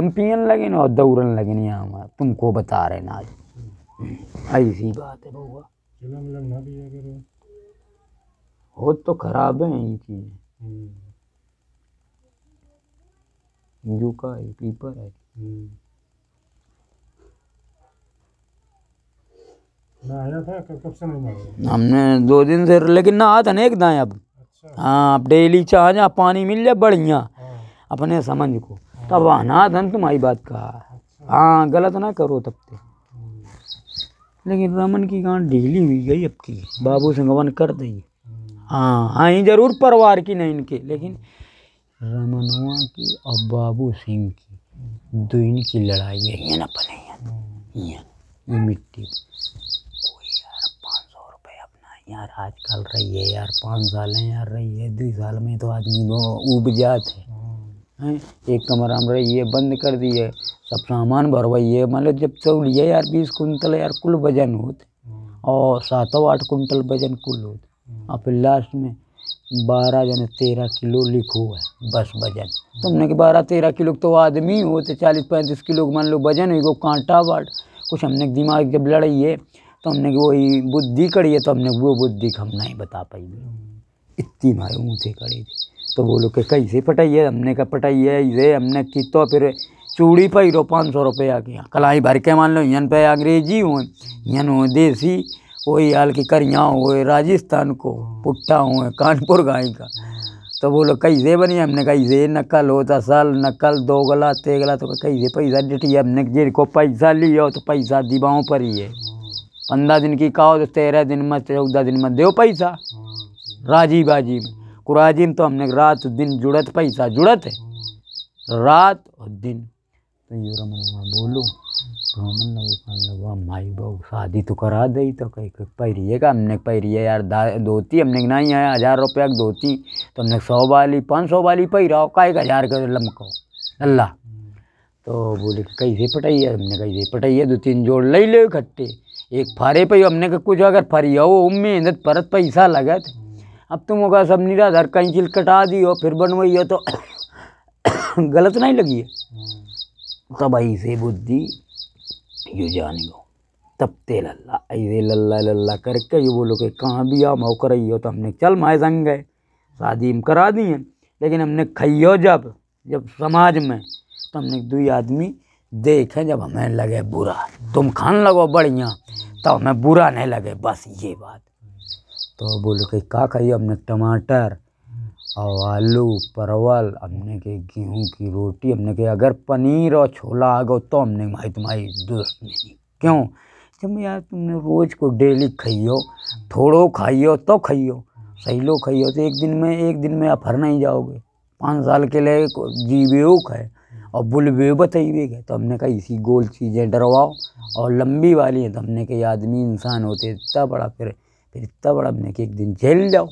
तुम पियन लगे ना और दौड़न लगे नहीं हम तुमको बता रहे ना आज ऐसी बात है बउआ हो तो खराब है इनकी चीज़ें जो का है पीपर है हमने दो दिन से लेकिन ना आता ना एक दाएँ अब अच्छा। हाँ अब डेली चाह जा पानी मिल जाए बढ़िया हाँ। अपने समझ को तब अनाथन तुम्हारी बात कहा हाँ गलत ना करो तब तक तो। लेकिन रमन की गांठ ढीली हुई गई अब की बाबू संगवन कर दी हाँ हाँ जरूर परिवार की ना इनके लेकिन रमनवा की और बाबू सिंह की दो इनकी लड़ाई है ना पले ये मिट्टी कोई यार पाँच सौ रुपये अपना यार आजकल रही है यार पाँच साल है यार रही है दो साल में तो आदमी वो उब जाते हैं हैं एक कमरा हमरा ये बंद कर दिए सब सामान भरवाइए लो जब सब लिया यार बीस कुंतल यार कुल वजन होते हम्म। और सातों आठ कुंतल वजन कुल होते हम्म। और फिर लास्ट में बारह जन तेरह किलो लिखो है बस वजन हम्म। तुमने कि बारह तेरह किलो तो आदमी होते तो चालीस पैंतीस किलो मान लो वजन हो कांटा वाट कुछ हमने दिमाग जब है तो हमने वही बुद्धि करी है तो हमने वो बुद्धि हम नहीं बता पाई इतनी मारे ऊँचे करी थी तो बोलो कि कैसे पटाई है हमने कहा पटाई है इसे हमने की तो फिर चूड़ी पाई रो पाँच सौ रुपया गया कलाई भर के मान लो यन पे अंग्रेजी हो यन हो देसी वही हाल की करिया हो राजस्थान को पुट्टा हो कानपुर गाय का तो बोलो कैसे बनी हमने से नकल होता तो साल नकल दो गला ते गला तो कैसे पैसा डिटी हमने जे को पैसा हो तो पैसा दिवाओं पर ही है पंद्रह दिन की कहो तो तेरह दिन में चौदह दिन में दो पैसा राजी बाजी में कुराजिम तो हमने रात दिन जुड़त पैसा जुड़त है रात और दिन तो ये रमन बोलो रमन लगा माई बहू शादी तो करा दी तो कहीं पैरिए का हमने पैरिए यार धोती हमने नहीं आया हज़ार रुपया की धोती तो हमने सौ वाली पाँच सौ वाली पैराओ का एक हज़ार का लमकाओ अल्लाह तो बोले कैसे पटाइए हमने कैसे पटाइए दो तीन जोड़ ले लो इकट्ठे एक फारे पे हमने कुछ अगर फरिया हो उम्मीद परत पैसा लगत अब तुम होगा सब निराधार कंचिल कटा दी हो फिर बनवाई हो तो गलत नहीं लगी है हम्म। तब ऐसे बुद्धि यू जाने तब ते लल्ला ऐसे लल्ला लल्ला करके ये बोलो कि कहाँ भी आ मौ कर हो तो हमने चल माए संग गए शादी में करा दी है लेकिन हमने खइयो जब जब समाज में तो हमने दो आदमी देखें जब हमें लगे बुरा तुम खान लगो बढ़िया तो हमें बुरा नहीं लगे बस ये बात तो बोले कि का खाइए हमने टमाटर और आलू परवल हमने के गेहूँ की रोटी हमने के अगर पनीर और छोला आ गो तो हमने भाई तुम्हारी दोस्त नहीं क्यों जब यार तुमने रोज़ को डेली खाइयो थोड़ो खाइयो तो खाइयो सही लोग खाइयो तो एक दिन में एक दिन में आप हर नहीं जाओगे पाँच साल के लिए जीवेक है और वे बताइए गए तो हमने कहा इसी गोल चीज़ें डरवाओ और लंबी वाली है तो हमने कही आदमी इंसान होते इतना बड़ा फिर फिर इतना बड़ा हमने कि एक दिन जेल जाओ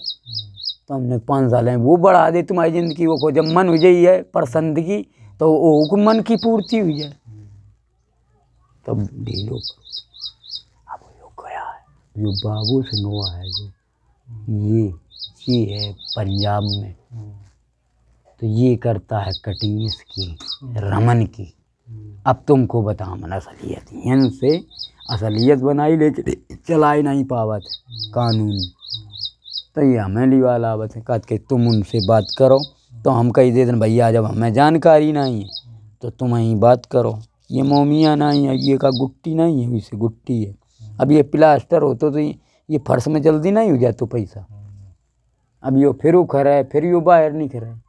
तो हमने पाँच साल हैं वो बढ़ा दे तुम्हारी ज़िंदगी वो को जब मन हो जाइ है पसंदगी तो वो मन की पूर्ति हो जाए तब भी लोग अब यो गया है जो बाबू सिंह है जो ये ये है पंजाब में तो ये करता है कटिंग इसकी रमन की अब तुमको बता मन असलियत इन से असलियत बनाई लेकिन ही नहीं पावत कानून तो ये हमें वाला आवत है कहत के तुम उनसे बात करो तो हम कही दे दें भैया जब हमें जानकारी नहीं है तो तुम ही बात करो ये मोमिया नहीं है ये का गुट्टी नहीं है इसे गुट्टी है अब ये प्लास्टर हो तो, तो ये फर्श में जल्दी नहीं हो जाए तो पैसा अब यो फिर खरा है फिर यो बाहर नहीं खरा है